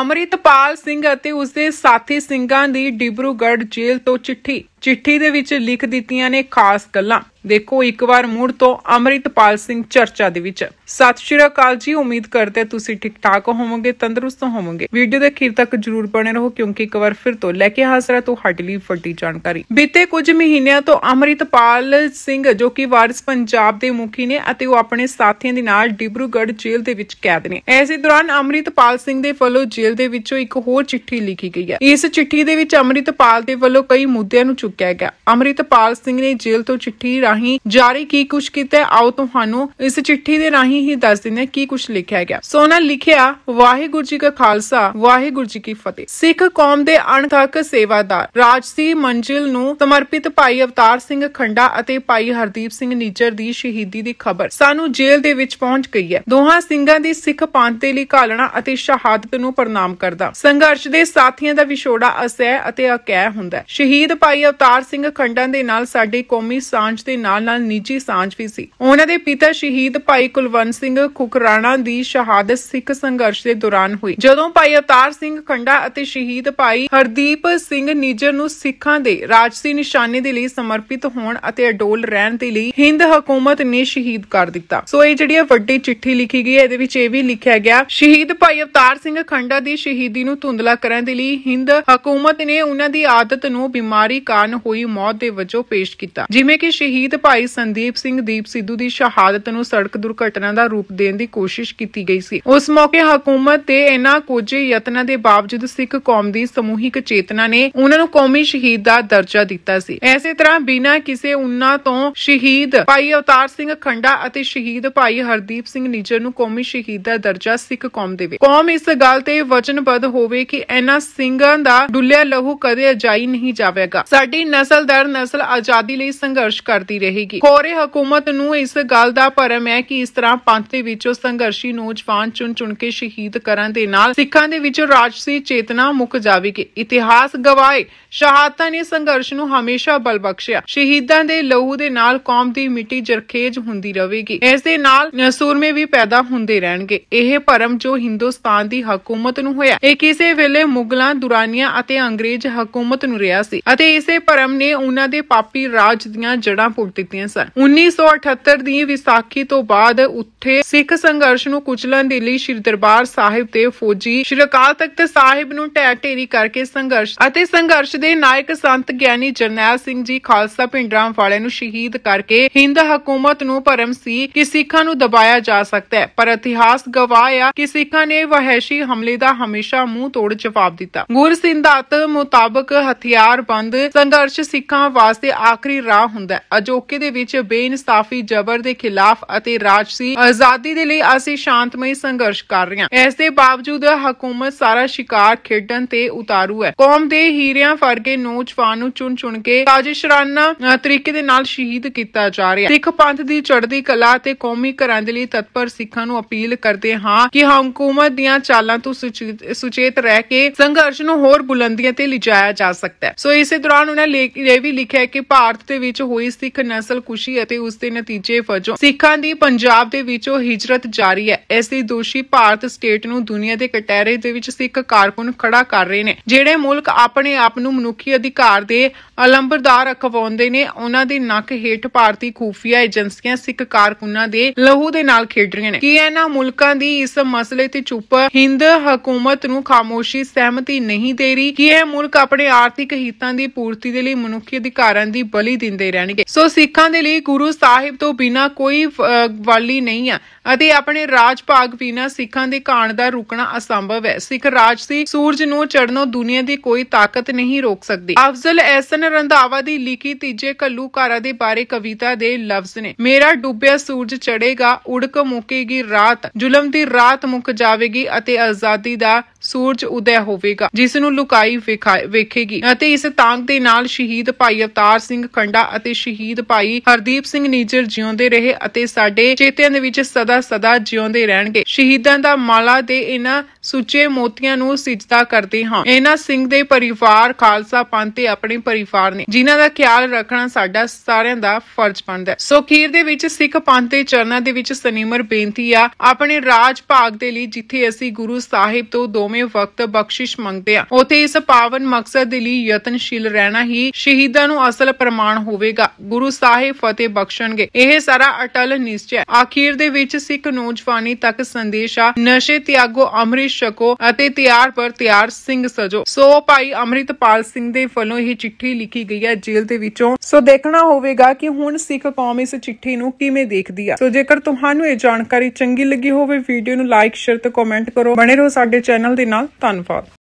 ਅਮਰਿਤਪਾਲ ਸਿੰਘ ਅਤੇ ਉਸਦੇ ਸਾਥੀ ਸਿੰਘਾਂ ਦੀ ਡਿਬਰੂਗੜ੍ਹ ਜੇਲ੍ਹ ਤੋਂ ਚਿੱਠੀ ਚਿੱਠੀ ਦੇ ਵਿੱਚ ਲਿਖ ਦਿੱਤੀਆਂ ਨੇ ਖਾਸ ਗੱਲਾਂ ਦੇਖੋ ਇੱਕ ਵਾਰ ਮੁੜ ਤੋਂ ਅਮਰਿਤਪਾਲ ਸਿੰਘ ਚਰਚਾ ਦੇ ਵਿੱਚ ਸਤਿ ਸ਼੍ਰੀ ਅਕਾਲ ਜੀ ਉਮੀਦ ਕਰਦੇ ਤੁਸੀਂ ਠੀਕ ਠਾਕ ਹੋਵੋਗੇ ਤੰਦਰੁਸਤ ਹੋਵੋਗੇ ਵੀਡੀਓ ਦੇ ਅਖੀਰ ਤੱਕ ਜਰੂਰ ਬਣੇ ਰਹੋ ਕਿਉਂਕਿ ਇੱਕ ਵਾਰ ਫਿਰ ਤੋਂ ਲੈ ਕੇ ਹਾਜ਼ਰ ਹਾਂ ਤੁਹਾਡੇ ਲਈ ਵੱਡੀ ਜਾਣਕਾਰੀ ਬੀਤੇ ਕੁਝ ਮਹੀਨਿਆਂ ਤੋਂ ਅਮਰਿਤਪਾਲ ਸਿੰਘ ਜੋ ਕਿ ਵਾਰਿਸ ਪੰਜਾਬ ਦੇ ਮੁਖੀ ਨੇ ਅਤੇ ਉਹ ਆਪਣੇ ਸਾਥੀਆਂ ਦੇ ਨਾਲ ਡਿਬਰੂਗੜ੍ਹ ਜੇਲ੍ਹ ਦੇ ਵਿੱਚ ਕੈਦ ਨੇ ਐਸੇ ਦੌਰਾਨ ਅਮਰਿਤਪਾਲ ਸਿੰਘ ਦੇ ਵੱਲੋਂ ਜੇਲ੍ਹ ਦੇ ਵਿੱਚੋਂ ਇੱਕ ਹੋਰ ਚਿੱਠੀ ਲਿਖੀ ਗਈ ਹੈ ਇਸ ਚਿੱਠੀ ਦੇ ਵਿੱਚ ਅਮਰਿਤਪਾਲ ਦੇ ਵੱਲੋਂ ਕਈ ਮੁੱਦਿਆਂ ਨੂੰ ਚੁੱਕਿਆ ਹੈ ਅਮਰਿਤਪਾਲ ਸਿੰਘ ਨੇ ਜੇਲ੍ਹ ਤੋਂ ਚਿੱਠੀ ਰਾਹੀਂ ਜਾਰੀ ਕੀ ਕੁਝ ਕੀਤਾ ਆਓ ਤੁਹਾਨੂੰ ਇਸ ਚਿੱਠੀ ਦੇ ਰਾਹੀਂ ਹੀ ਦੱਸ ਦਿੰਦੇ ਕੀ ਕੁਝ ਲਿਖਿਆ ਗਿਆ ਸੋਨਾ ਲਿਖਿਆ ਵਾਹਿਗੁਰੂ ਜੀ ਕਾ ਖਾਲਸਾ ਵਾਹਿਗੁਰੂ ਜੀ ਕੀ ਫਤਿਹ ਸਿੱਖ ਕੌਮ ਦੇ ਅਣਥੱਕ ਸੇਵਾਦਾਰ ਰਾਜਸੀ ਮੰਜ਼ਿਲ ਨੂੰ ਸਮਰਪਿਤ ਭਾਈ ਅਵਤਾਰ ਸਿੰਘ ਖੰਡਾ ਅਤੇ ਭਾਈ ਹਰਦੀਪ ਸਿੰਘ ਨੀਜਰ ਦੀ ਸ਼ਹੀਦੀ ਦੀ ਖਬਰ ਸਾਨੂੰ ਜੇਲ੍ਹ ਦੇ ਵਿੱਚ ਪਹੁੰਚ ਗਈ ਹੈ ਦੋਹਾਂ ਸਿੰਘਾਂ ਦੀ ਸਿੱਖ ਪੰਥ ਦੇ ਲਈ ਕਾਲਣਾ ਅਤੇ ਸ਼ਹਾਦਤ ਨੂੰ ਪ੍ਰਣਾਮ ਕਰਦਾ ਸੰਘਰਸ਼ ਦੇ ਸਾਥੀਆਂ ਦਾ ਵਿਛੋੜਾ ਅਸਹਿ ਅਤੇ ਅਕਹਿ ਹੁੰਦਾ ਸ਼ਹੀਦ ਭਾਈ ਅਵਤਾਰ ਸਿੰਘ ਖੰਡਾਂ ਦੇ ਨਾਲ ਸਾਡੇ ਕੌਮੀ ਸਾਂਝ ਦੇ ਨਾਲ ਨਾਲ ਨਿੱਜੀ ਸਾਂਝ ਵੀ ਸੀ ਉਹਨਾਂ ਦੇ ਪਿਤਾ ਸ਼ਹੀਦ ਭਾਈ ਕੁਲਵੰਤ ਸਿੰਘ ਖੁਕਰਾਣਾ ਦੀ ਸ਼ਹਾਦਤ ਸਿੱਖ ਸੰਘਰਸ਼ ਦੇ ਦੌਰਾਨ ਹੋਈ ਜਦੋਂ ਭਾਈ ਅਵਤਾਰ ਸਿੰਘ ਖੰਡਾ ਅਤੇ ਸ਼ਹੀਦ ਭਾਈ ਹਰਦੀਪ ਸਿੰਘ ਨਿੱਜਰ ਨੂੰ ਸਿੱਖਾਂ ਦੇ ਰਾਜਸੀ ਨਿਸ਼ਾਨੇ ਦੇ ਲਈ ਸਮਰਪਿਤ ਹੋਣ ਅਤੇ ਅਡੋਲ ਰਹਿਣ ਦੇ ਲਈ ਹਿੰਦ ਹਕੂਮਤ ਨੇ ਸ਼ਹੀਦ ਕਰ ਦਿੱਤਾ ਸੋ ਇਹ ਜਿਹੜੀ ਵੱਡੀ ਚਿੱਠੀ ਲਿਖੀ ਗਈ ਹੈ ਇਹਦੇ ਵਿੱਚ ਇਹ ਵੀ ਲਿਖਿਆ ਗਿਆ ਸ਼ਹੀਦ ਭਾਈ ਅਵਤਾਰ ਸਿੰਘ ਖੰਡਾ ਦੀ ਸ਼ਹੀਦੀ ਨੂੰ ਧੁੰਦਲਾ ਕਰਨ ਦੇ ਲਈ ਹਿੰਦ ਹਕੂਮਤ ਨੇ ਉਹਨਾਂ ਦੀ ਆਦਤ ਨੂੰ ਬਿਮਾਰੀ ਕਾ ਦੌਰਾਨ ਹੋਈ ਮੌਤ ਦੇ ਵਜੋਂ ਪੇਸ਼ ਕੀਤਾ ਜਿਵੇਂ ਕਿ ਸ਼ਹੀਦ ਭਾਈ ਸੰਦੀਪ ਸਿੰਘ ਦੀਪ ਸਿੱਧੂ ਦੀ ਸ਼ਹਾਦਤ ਨੂੰ ਸੜਕ ਦੁਰਘਟਨਾ ਦਾ ਰੂਪ ਦੇਣ ਦੀ ਕੋਸ਼ਿਸ਼ ਕੀਤੀ ਗਈ ਸੀ ਉਸ ਮੌਕੇ ਹਕੂਮਤ ਤੇ ਇਹਨਾਂ ਕੋਝੇ ਯਤਨਾਂ ਦੇ ਬਾਵਜੂਦ ਸਿੱਖ ਕੌਮ ਦੀ ਸਮੂਹਿਕ ਚੇਤਨਾ ਨੇ ਉਹਨਾਂ ਨੂੰ ਕੌਮੀ ਸ਼ਹੀਦ ਦਾ ਦਰਜਾ ਦਿੱਤਾ ਸੀ ਐਸੇ ਤਰ੍ਹਾਂ ਬਿਨਾਂ ਕਿਸੇ ਉਨ੍ਹਾਂ ਤੋਂ ਸ਼ਹੀਦ ਭਾਈ ਅਵਤਾਰ ਸਿੰਘ ਖੰਡਾ ਅਤੇ ਸ਼ਹੀਦ ਭਾਈ ਹਰਦੀਪ ਸਿੰਘ ਨੀਜਰ ਨੂੰ ਕੌਮੀ ਸ਼ਹੀਦ ਦਾ ਦਰਜਾ ਸਿੱਖ ਕੌਮ ਦੇਵੇ ਕੌਮ ਇਸ ਗੱਲ ਤੇ ਵਚਨਬੱਧ ਹੋਵੇ ਕਿ ਇਹਨਾਂ ਸਿੰਘਾਂ ਦਾ ਡੁੱਲਿਆ ਲਹੂ ਕਦੇ ਅਜਾਈ ਨਹੀਂ ਜਾਵੇਗਾ ਸਾਡੀ ਪਾਰਟੀ ਨਸਲ ਦਰ ਨਸਲ ਆਜ਼ਾਦੀ ਲਈ ਸੰਘਰਸ਼ ਕਰਦੀ ਰਹੇਗੀ ਹੋਰੇ ਹਕੂਮਤ ਨੂੰ ਇਸ ਗੱਲ ਦਾ ਭਰਮ ਹੈ ਕਿ ਇਸ ਤਰ੍ਹਾਂ ਪੰਥ ਦੇ ਵਿੱਚੋਂ ਸੰਘਰਸ਼ੀ ਨੌਜਵਾਨ ਚੁਣ ਚੁਣ ਕੇ ਸ਼ਹੀਦ ਕਰਨ ਦੇ ਨਾਲ ਸਿੱਖਾਂ ਦੇ ਵਿੱਚ ਰਾਜਸੀ ਚੇਤਨਾ ਮੁੱਕ ਜਾਵੇਗੀ ਇਤਿਹਾਸ ਗਵਾਏ ਸ਼ਹਾਦਤਾਂ ਨੇ ਸੰਘਰਸ਼ ਨੂੰ ਹਮੇਸ਼ਾ ਬਲ ਬਖਸ਼ਿਆ ਸ਼ਹੀਦਾਂ ਦੇ ਲਹੂ ਦੇ ਨਾਲ ਕੌਮ ਦੀ ਮਿੱਟੀ ਜਰਖੇਜ ਹੁੰਦੀ ਰਹੇਗੀ ਇਸ ਦੇ ਨਾਲ ਸੂਰਮੇ ਵੀ ਪੈਦਾ ਹੁੰਦੇ ਰਹਿਣਗੇ ਇਹ ਭਰਮ ਜੋ ਹਿੰਦੁਸਤਾਨ ਦੀ ਹਕੂਮਤ ਨੂੰ ਹੋਇਆ ਇਹ ਕਿਸੇ ਵੇਲੇ ਮੁਗਲਾਂ ਦੁਰਾਨੀਆਂ ਅਤੇ ਅੰਗਰੇਜ਼ ਹਕੂਮਤ ਨੂੰ ਰਿਹਾ ਸੀ ਅਤੇ ਇਸੇ ਭਰਮ ਨੇ ਉਹਨਾਂ ਦੇ ਪਾਪੀ ਰਾਜ ਦੀਆਂ ਜੜਾਂ ਪੁੱਟ ਦਿੱਤੀਆਂ ਸਨ 1978 ਦੀ ਵਿਸਾਖੀ ਤੋਂ ਬਾਅਦ ਉੱਥੇ ਸਿੱਖ ਸੰਘਰਸ਼ ਨੂੰ ਕੁਚਲਣ ਦੇ ਲਈ ਸ਼੍ਰੀ ਦਰਬਾਰ ਸਾਹਿਬ ਤੇ ਫੌਜੀ ਸ਼੍ਰੀ ਅਕਾਲ ਤਖਤ ਸਾਹਿਬ ਨੂੰ ਢਹਿ ਟੇਰੀ ਕਰਕੇ ਸੰਘਰਸ਼ ਅਤੇ ਸੰਘਰਸ਼ ਦੇ ਨਾਇਕ ਸੰਤ ਗਿਆਨੀ ਜਰਨੈਲ ਸਿੰਘ ਜੀ ਖਾਲਸਾ ਪਿੰਡਰਾਮ ਵਾਲਿਆਂ ਨੂੰ ਸ਼ਹੀਦ ਕਰਕੇ ਹਿੰਦ ਹਕੂਮਤ ਨੂੰ ਭਰਮ ਸੀ ਕਿ ਸਿੱਖਾਂ ਨੂੰ ਦਬਾਇਆ ਜਾ ਸਕਦਾ ਹੈ ਪਰ ਇਤਿਹਾਸ ਗਵਾਹ ਹੈ ਕਿ ਸਿੱਖਾਂ ਨੇ ਵਹਿਸ਼ੀ ਹਮਲੇ ਦਾ ਹਮੇਸ਼ਾ ਮੂੰਹ ਤੋੜ ਜਵਾਬ ਦਿੱਤਾ ਗੁਰਸਿੰਧਾਤ ਮੁਤਾਬਕ ਹਥਿਆਰਬੰਦ ਸੰਘ ਸੰਘਰਸ਼ ਸਿੱਖਾਂ ਵਾਸਤੇ ਆਖਰੀ ਰਾਹ ਹੁੰਦਾ ਹੈ ਅਜੋਕੇ ਦੇ ਵਿੱਚ ਬੇਇਨਸਾਫੀ ਜ਼ਬਰ ਦੇ ਖਿਲਾਫ ਅਤੇ ਰਾਜਸੀ ਆਜ਼ਾਦੀ ਦੇ ਲਈ ਅਸੀਂ ਸ਼ਾਂਤਮਈ ਸੰਘਰਸ਼ ਕਰ ਰਹੇ ਹਾਂ ਇਸ ਦੇ ਬਾਵਜੂਦ ਹਕੂਮਤ ਸਾਰਾ ਸ਼ਿਕਾਰ ਖੇਡਣ ਤੇ ਉਤਾਰੂ ਹੈ ਕੌਮ ਦੇ ਹੀਰਿਆਂ ਫਰਗੇ ਨੌਜਵਾਨ ਨੂੰ ਚੁਣ ਚੁਣ ਕੇ ਕਾਜਿਸ਼ਰਾਨਾ ਤਰੀਕੇ ਦੇ ਨਾਲ ਸ਼ਹੀਦ ਕੀਤਾ ਜਾ ਰਿਹਾ ਸਿੱਖ ਪੰਥ ਦੀ ਚੜ੍ਹਦੀ ਕਲਾ ਤੇ ਕੌਮੀ ਘਰਾਂ ਦੇ ਲਈ ਤਤਪਰ ਸਿੱਖਾਂ ਨੂੰ ਅਪੀਲ ਕਰਦੇ ਹਾਂ ਕਿ ਹਕੂਮਤ ਦੀਆਂ ਚਾਲਾਂ ਤੋਂ ਸੁਚੇਤ ਰਹਿ ਕੇ ਸੰਘਰਸ਼ ਨੂੰ ਹੋਰ ਬੁਲੰਦੀਆਂ ਤੇ ਲਿਜਾਇਆ ਜਾ ਸਕਦਾ ਹੈ ਸੋ ਇਸੇ ਦੌਰਾਨ ਉਹਨਾਂ ਇਹ ਵੀ ਲਿਖਿਆ ਕਿ ਭਾਰਤ ਦੇ ਵਿੱਚ ਹੋਈ ਸਿੱਖ ਨਸਲ ਕੁਸ਼ੀ ਅਤੇ ਉਸ ਦੇ ਨਤੀਜੇ ਵਜੋਂ ਸਿੱਖਾਂ ਦੀ ਪੰਜਾਬ ਦੇ ਵਿੱਚੋਂ ਹਿਜਰਤ ਜਾਰੀ ਹੈ ਇਸ ਦੀ ਦੋਸ਼ੀ ਭਾਰਤ ਸਟੇਟ ਨੂੰ ਦੁਨੀਆ ਦੇ ਕਟਹਿਰੇ ਦੇ ਵਿੱਚ ਸਿੱਖ ਕਾਰਕੁਨ ਖੜਾ ਕਰ ਰਹੇ ਨੇ ਜਿਹੜੇ ਮੁਲਕ ਆਪਣੇ ਆਪ ਨੂੰ ਮਨੁੱਖੀ ਅਧਿਕਾਰ ਦੇ ਅਲੰਬਰਦਾਰ ਅਖਵਾਉਂਦੇ ਨੇ ਉਹਨਾਂ ਦੇ ਨੱਕ ਹੇਠ ਭਾਰਤੀ ਖੂਫੀਆ ਏਜੰਸੀਆਂ ਸਿੱਖ ਕਾਰਕੁਨਾਂ ਦੇ ਲਹੂ ਦੇ ਨਾਲ ਖੇਡ ਰਹੀਆਂ ਨੇ ਕੀ ਇਹਨਾਂ ਮੁਲਕਾਂ ਦੀ ਇਸ ਮਸਲੇ ਤੇ ਚੁੱਪ ਹਿੰਦ ਹਕੂਮਤ ਨੂੰ ਖਾਮੋਸ਼ੀ ਸਹਿਮਤੀ ਨਹੀਂ ਦੇ ਰਹੀ ਕੀ ਇਹ ਮੁਲਕ ਆਪਣੇ ਆਰਥਿਕ ਹਿੱਤਾਂ ਦੀ ਪੂਰਤੀ ਮੁਕਤੀ ਦੇ ਲਈ ਮਨੁੱਖੀ ਅਧਿਕਾਰਾਂ ਦੀ ਬਲੀ ਦਿੰਦੇ ਰਹਿਣਗੇ ਸੋ ਸਿੱਖਾਂ ਦੇ ਲਈ ਗੁਰੂ ਸਾਹਿਬ ਤੋਂ ਬਿਨਾ ਕੋਈ ਵਾਲੀ ਨਹੀਂ ਆ ਅਤੇ ਆਪਣੇ ਰਾਜ ਭਾਗ ਬਿਨਾ ਸਿੱਖਾਂ ਦੇ ਕਾਣ ਦਾ ਰੁਕਣਾ ਅਸੰਭਵ ਹੈ ਸਿੱਖ ਰਾਜ ਸੀ ਸੂਰਜ ਨੂੰ ਚੜਨੋਂ ਦੁਨੀਆ ਦੀ ਕੋਈ ਤਾਕਤ ਨਹੀਂ ਰੋਕ ਸਕਦੀ ਅਫਜ਼ਲ ਐਸਨ ਰੰਧਾਵਾ ਦੀ ਲਿਖੀ ਤੀਜੇ ਕੱਲੂਕਾਰਾ ਦੇ ਬਾਰੇ ਕਵਿਤਾ ਦੇ ਲਫ਼ਜ਼ ਨੇ ਮੇਰਾ ਡੁੱਬਿਆ ਸੂਰਜ ਚੜੇਗਾ ਉੜਕ ਮੁਕੇਗੀ ਰਾਤ ਜ਼ੁਲਮ ਦੀ ਰਾਤ ਮੁੱਕ ਜਾਵੇਗੀ ਅਤੇ ਆਜ਼ਾਦੀ ਦਾ ਸੂਰਜ ਉਦੈ ਹੋਵੇਗਾ ਜਿਸ ਨੂੰ ਲੁਕਾਈ ਵੇਖੇਗੀ ਅਤੇ ਇਸ ਤਾਂਗ ਦੇ ਨਾਲ ਨਾਲ ਸ਼ਹੀਦ ਭਾਈ ਅਵਤਾਰ ਸਿੰਘ ਖੰਡਾ ਅਤੇ ਸ਼ਹੀਦ ਭਾਈ ਹਰਦੀਪ ਸਿੰਘ ਨੀਜਰ ਜਿਉਂਦੇ ਰਹੇ ਅਤੇ ਸਾਡੇ ਚੇਤਿਆਂ ਦੇ ਵਿੱਚ ਸਦਾ ਸਦਾ ਜਿਉਂਦੇ ਰਹਿਣਗੇ ਸ਼ਹੀਦਾਂ ਦਾ ਮਾਲਾ ਦੇ ਇਹਨਾਂ ਸੁੱਚੇ ਮੋਤੀਆਂ ਨੂੰ ਸਿਜਦਾ ਕਰਦੇ ਹਾਂ ਇਹਨਾਂ ਸਿੰਘ ਦੇ ਪਰਿਵਾਰ ਖਾਲਸਾ ਪੰਥ ਤੇ ਆਪਣੇ ਪਰਿਵਾਰ ਨੇ ਜਿਨ੍ਹਾਂ ਦਾ ਖਿਆਲ ਰੱਖਣਾ ਸਾਡਾ ਸਾਰਿਆਂ ਦਾ ਫਰਜ਼ ਬਣਦਾ ਹੈ ਸੋ ਖੀਰ ਦੇ ਵਿੱਚ ਸਿੱਖ ਪੰਥ ਦੇ ਚਰਨਾਂ ਦੇ ਵਿੱਚ ਸਨੀਮਰ ਬੇਨਤੀ ਆ ਆਪਣੇ ਰਾਜ ਭਾਗ ਦੇ ਲਈ ਜਿੱਥੇ ਅਸੀਂ ਗੁਰੂ ਸਾਹਿਬ ਤੋਂ ਦੋਵੇਂ ਵਕਤ ਬਖਸ਼ਿਸ਼ ਮੰਗਦੇ ਆ ਉਥੇ ਇਸ ਪਾਵਨ ਮਕਸਦ ਦੇ ਲਈ ਯਤਨਸ਼ੀਲ ਰਹਿਣਾ ਹੀ ਸ਼ਹੀਦਾਂ ਨੂੰ ਅਸਲ ਪ੍ਰਮਾਣ ਹੋਵੇਗਾ ਗੁਰੂ ਸਾਹਿਬ ਫਤਿਹ ਬਖਸ਼ਣਗੇ ਇਹ ਸਾਰਾ ਅਟਲ ਨਿਸ਼ਚੈ ਆਖੀਰ ਦੇ ਵਿੱਚ ਸਿੱਖ ਨੌਜਵਾਨੀ ਤੱਕ ਸੰਦੇਸ਼ਾ ਨਸ਼ੇ ਤਿਆਗੋ ਅੰਮ੍ਰਿਤ ਛਕੋ ਅਤੇ ਤਿਆਰ ਪਰ ਤਿਆਰ ਸਿੰਘ ਸਜੋ ਸੋ ਭਾਈ ਅੰਮ੍ਰਿਤਪਾਲ ਸਿੰਘ ਦੇ ਵੱਲੋਂ ਇਹ ਚਿੱਠੀ ਲਿਖੀ ਗਈ ਹੈ ਜੇਲ੍ਹ ਦੇ ਵਿੱਚੋਂ ਸੋ ਦੇਖਣਾ ਹੋਵੇਗਾ ਕਿ ਹੁਣ ਸਿੱਖ ਕੌਮ ਇਸ ਚਿੱਠੀ ਨੂੰ ਕਿਵੇਂ ਦੇਖਦੀ ਆ ਸੋ ਜੇਕਰ ਤੁਹਾਨੂੰ ਇਹ ਜਾਣਕਾਰੀ ਚੰਗੀ ਲੱਗੀ ਹੋਵੇ ਵੀਡੀਓ ਨੂੰ ਲਾਈਕ ਸ਼ੇਅਰ ਤੇ ਕਮੈਂਟ ਕਰੋ ਬਣੇ ਰਹੋ ਸਾਡੇ ਚੈਨਲ ਦੇ ਨਾਲ ਧੰਨਵਾਦ